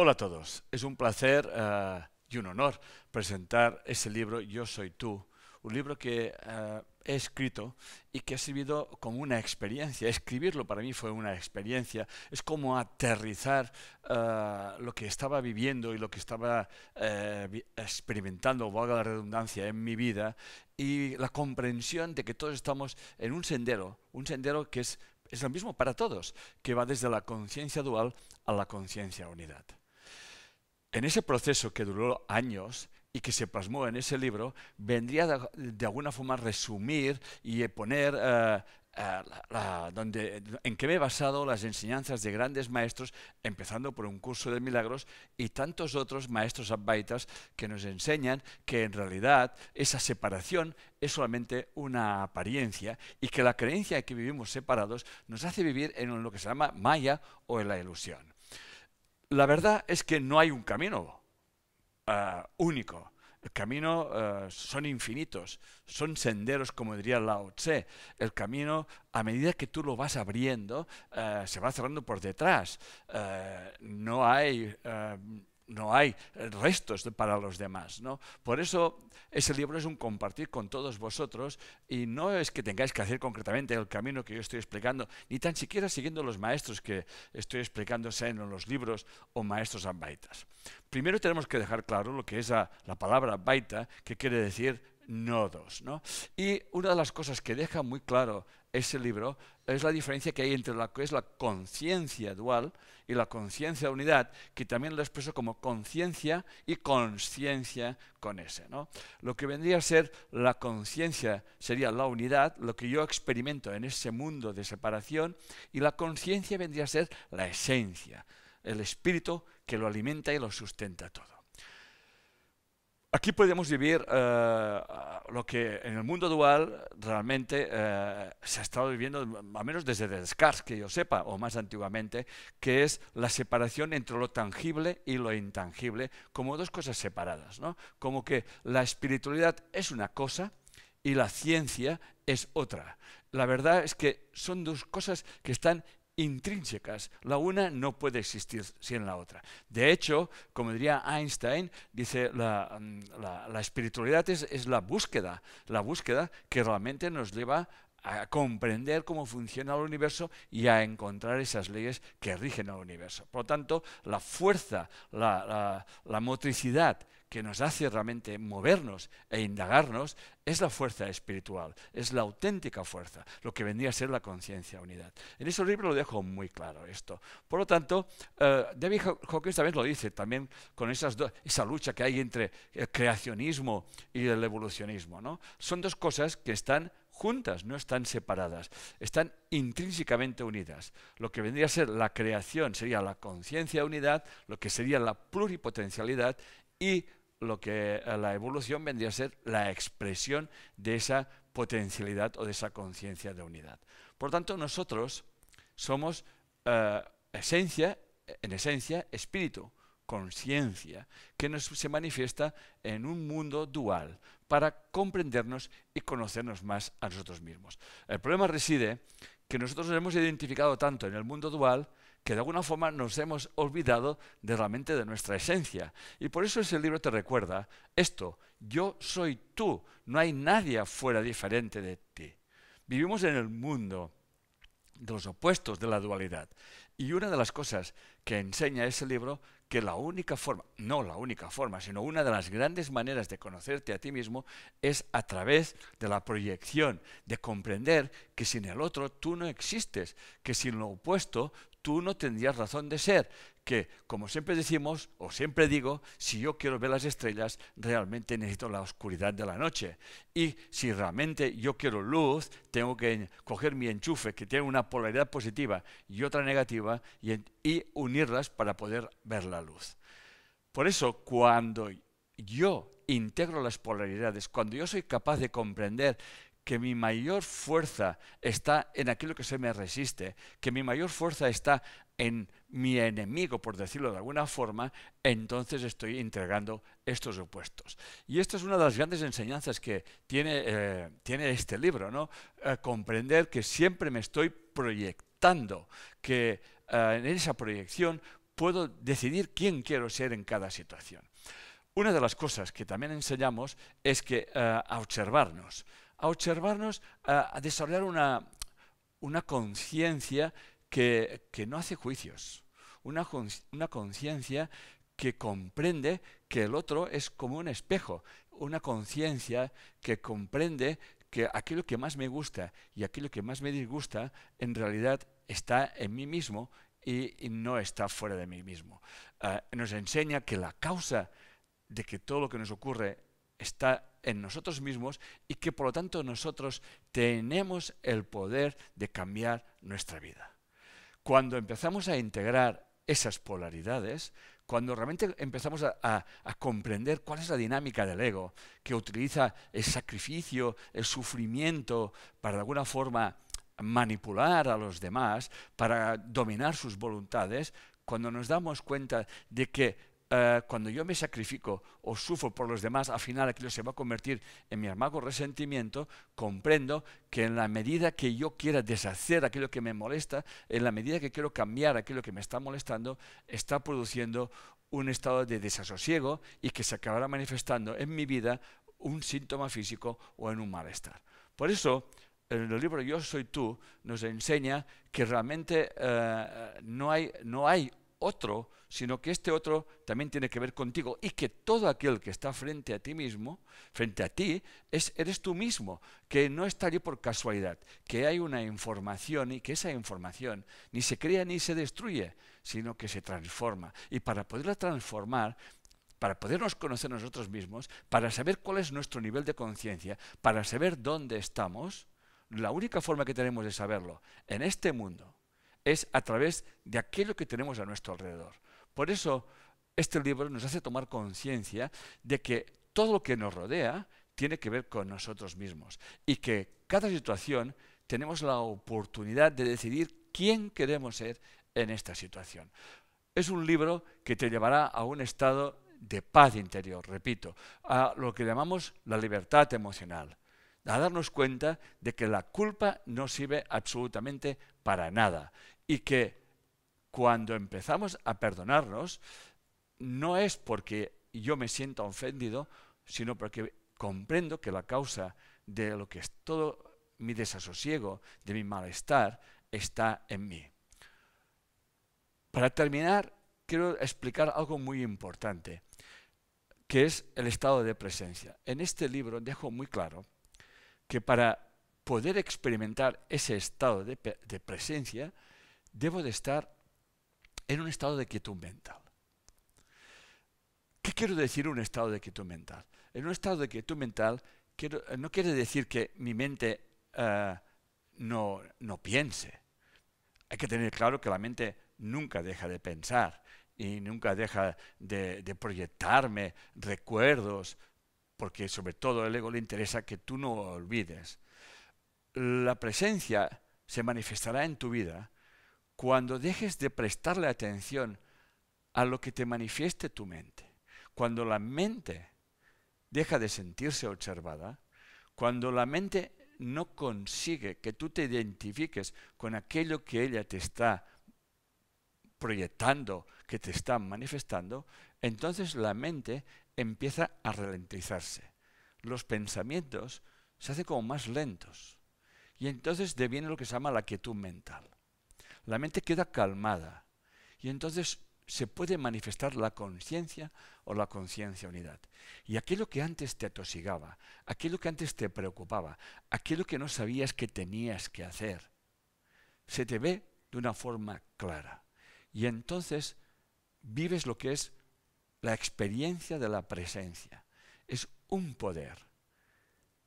Hola a todos, es un placer eh, y un honor presentar ese libro Yo Soy Tú, un libro que eh, he escrito y que ha servido como una experiencia. Escribirlo para mí fue una experiencia, es como aterrizar eh, lo que estaba viviendo y lo que estaba experimentando, o haga la redundancia, en mi vida y la comprensión de que todos estamos en un sendero, un sendero que es, es lo mismo para todos, que va desde la conciencia dual a la conciencia unidad. En ese proceso que duró años y que se plasmó en ese libro, vendría de, alguna forma resumir y poner eh, eh, en qué me he basado las enseñanzas de grandes maestros, empezando por un curso de milagros y tantos otros maestros abbaitas que nos enseñan que en realidad esa separación es solamente una apariencia y que la creencia de que vivimos separados nos hace vivir en lo que se llama maya o en la ilusión. La verdad es que no hay un camino eh, único. El camino eh, son infinitos, son senderos, como diría Lao Tse. El camino, a medida que tú lo vas abriendo, eh, se va cerrando por detrás. no hay no hay restos para los demás. ¿no? Por eso ese libro es un compartir con todos vosotros y no es que tengáis que hacer concretamente el camino que yo estoy explicando, ni tan siquiera siguiendo los maestros que estoy explicando, sean en los libros o maestros ambaitas. Primero tenemos que dejar claro lo que es la palabra baita, que quiere decir nodos. Y una de las cosas que deja muy claro ese libro es la diferencia que hay entre lo que es la conciencia dual y la conciencia unidad, que también lo expreso como conciencia y conciencia con ese. ¿no? Lo que vendría a ser la conciencia sería la unidad, lo que yo experimento en ese mundo de separación, y la conciencia vendría a ser la esencia, el espíritu que lo alimenta y lo sustenta todo. Aquí podemos vivir eh, lo que en el mundo dual realmente eh, se ha estado viviendo, al menos desde Descartes, que yo sepa, o más antiguamente, que es la separación entre lo tangible y lo intangible, como dos cosas separadas, ¿no? como que la espiritualidad es una cosa y la ciencia es otra. La verdad es que son dos cosas que están intrínsecas. La una no puede existir sin la otra. De hecho, como diría Einstein, dice, la, mm, espiritualidad es, la búsqueda, la búsqueda que realmente nos lleva a comprender cómo funciona el universo y a encontrar esas leyes que rigen al universo. Por lo tanto, la fuerza, la, la motricidad que nos hace realmente movernos e indagarnos es la fuerza espiritual, es la auténtica fuerza, lo que vendría a ser la conciencia unidad. En ese libro lo dejo muy claro esto. Por lo tanto, eh, David Hawkins también lo dice, también con esas esa lucha que hay entre el creacionismo y el evolucionismo. ¿no? Son dos cosas que están juntas, no están separadas, están intrínsecamente unidas. Lo que vendría a ser la creación sería la conciencia unidad, lo que sería la pluripotencialidad y lo que eh, la evolución vendría a ser la expresión de esa potencialidad o de esa conciencia de unidad. Por tanto, nosotros somos eh, esencia, en esencia, espíritu, conciencia, que nos, se manifiesta en un mundo dual para comprendernos y conocernos más a nosotros mismos. El problema reside que nosotros nos hemos identificado tanto en el mundo dual que de alguna forma nos hemos olvidado de realmente de nuestra esencia. Y por eso ese libro te recuerda esto, yo soy tú, no hay nadie fuera diferente de ti. Vivimos en el mundo de los opuestos de la dualidad. Y una de las cosas que enseña ese libro, que la única forma, no la única forma, sino una de las grandes maneras de conocerte a ti mismo es a través de la proyección, de comprender que sin el otro tú no existes, que sin lo opuesto tú no tendrías razón de ser, que como siempre decimos, o siempre digo, si yo quiero ver las estrellas, realmente necesito la oscuridad de la noche. Y si realmente yo quiero luz, tengo que coger mi enchufe, que tiene una polaridad positiva y otra negativa, y, unirlas para poder ver la luz. Por eso, cuando yo integro las polaridades, cuando yo soy capaz de comprender que mi mayor fuerza está en aquello que se me resiste, que mi mayor fuerza está en mi enemigo, por decirlo de alguna forma, entonces estoy entregando estos opuestos. Y esta es una de las grandes enseñanzas que tiene, eh, este libro, ¿no? Eh, comprender que siempre me estoy proyectando, que eh, en esa proyección puedo decidir quién quiero ser en cada situación. Una de las cosas que también enseñamos es que a observarnos, a observarnos, a, desarrollar una, una conciencia que, no hace juicios, una, conciencia que comprende que el otro es como un espejo, una conciencia que comprende que aquello que más me gusta y aquello que más me disgusta en realidad está en mí mismo y, no está fuera de mí mismo. Ah, nos enseña que la causa de que todo lo que nos ocurre está en nosotros mismos y que por lo tanto nosotros tenemos el poder de cambiar nuestra vida. Cuando empezamos a integrar esas polaridades, cuando realmente empezamos a, comprender cuál es la dinámica del ego, que utiliza el sacrificio, el sufrimiento, para de alguna forma manipular a los demás, para dominar sus voluntades, cuando nos damos cuenta de que eh, cuando yo me sacrifico o sufro por los demás, al final aquello se va a convertir en mi amargo resentimiento, comprendo que en la medida que yo quiera deshacer aquello que me molesta, en la medida que quiero cambiar aquello que me está molestando, está produciendo un estado de desasosiego y que se acabará manifestando en mi vida un síntoma físico o en un malestar. Por eso, en el libro Yo soy tú nos enseña que realmente eh, no, hay, no hay otro, sino que este otro también tiene que ver contigo y que todo aquel que está frente a ti mismo, frente a ti, eres tú mismo, que no está allí por casualidad, que hay una información y que esa información ni se crea ni se destruye, sino que se transforma. Y para poderla transformar, para podernos conocer nosotros mismos, para saber cuál es nuestro nivel de conciencia, para saber dónde estamos, la única forma que tenemos de saberlo en este mundo, es a través de aquello que tenemos a nuestro alrededor. Por eso este libro nos hace tomar conciencia de que todo lo que nos rodea tiene que ver con nosotros mismos y que cada situación tenemos la oportunidad de decidir quién queremos ser en esta situación. Es un libro que te llevará a un estado de paz interior, repito, a lo que llamamos la libertad emocional, a darnos cuenta de que la culpa no sirve absolutamente para nada y que cuando empezamos a perdonarnos, no es porque yo me sienta ofendido, sino porque comprendo que la causa de lo que es todo mi desasosiego, de mi malestar, está en mí. Para terminar, quiero explicar algo muy importante, que es el estado de presencia. En este libro dejo muy claro que para poder experimentar ese estado de presencia, debo de estar en un estado de quietud mental. ¿Qué quiero decir un estado de quietud mental? En un estado de quietud mental eh, no quiere decir que mi mente eh, no, piense. Hay que tener claro que la mente nunca deja de pensar y nunca deja de, de, proyectarme recuerdos, porque sobre todo el ego le interesa que tú no olvides. La presencia se manifestará en tu vida cuando dejes de prestarle atención a lo que te manifieste tu mente, cuando la mente deja de sentirse observada, cuando la mente no consigue que tú te identifiques con aquello que ella te está proyectando, que te está manifestando, entonces la mente empieza a ralentizarse. Los pensamientos se hacen como más lentos. Y entonces deviene lo que se llama la quietud mental la mente queda calmada y entonces se puede manifestar la conciencia o la conciencia unidad. Y aquello que antes te atosigaba, aquello que antes te preocupaba, aquello que no sabías que tenías que hacer, se te ve de una forma clara. Y entonces vives lo que es la experiencia de la presencia. Es un poder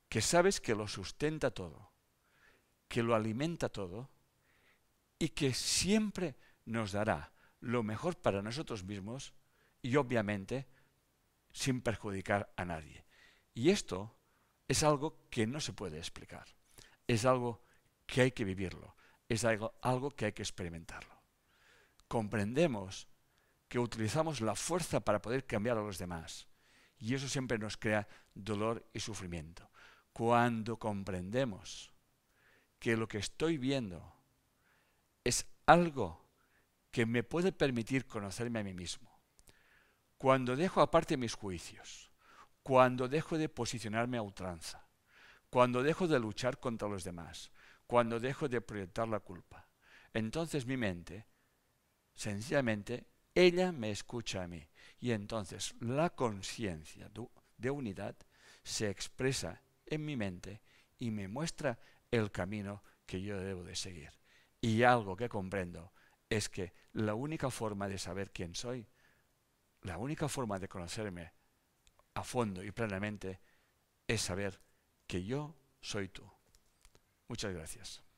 que sabes que lo sustenta todo, que lo alimenta todo y que siempre nos dará lo mejor para nosotros mismos y obviamente sin perjudicar a nadie. Y esto es algo que no se puede explicar, es algo que hay que vivirlo, es algo, algo que hay que experimentarlo. Comprendemos que utilizamos la fuerza para poder cambiar a los demás y eso siempre nos crea dolor y sufrimiento. Cuando comprendemos que lo que estoy viendo es algo que me puede permitir conocerme a mí mismo. Cuando dejo aparte mis juicios, cuando dejo de posicionarme a ultranza, cuando dejo de luchar contra los demás, cuando dejo de proyectar la culpa, entonces mi mente, sencillamente, ella me escucha a mí. Y entonces la conciencia de unidad se expresa en mi mente y me muestra el camino que yo debo de seguir. Y algo que comprendo es que la única forma de saber quién soy, la única forma de conocerme a fondo y plenamente, es saber que yo soy tú. Muchas gracias.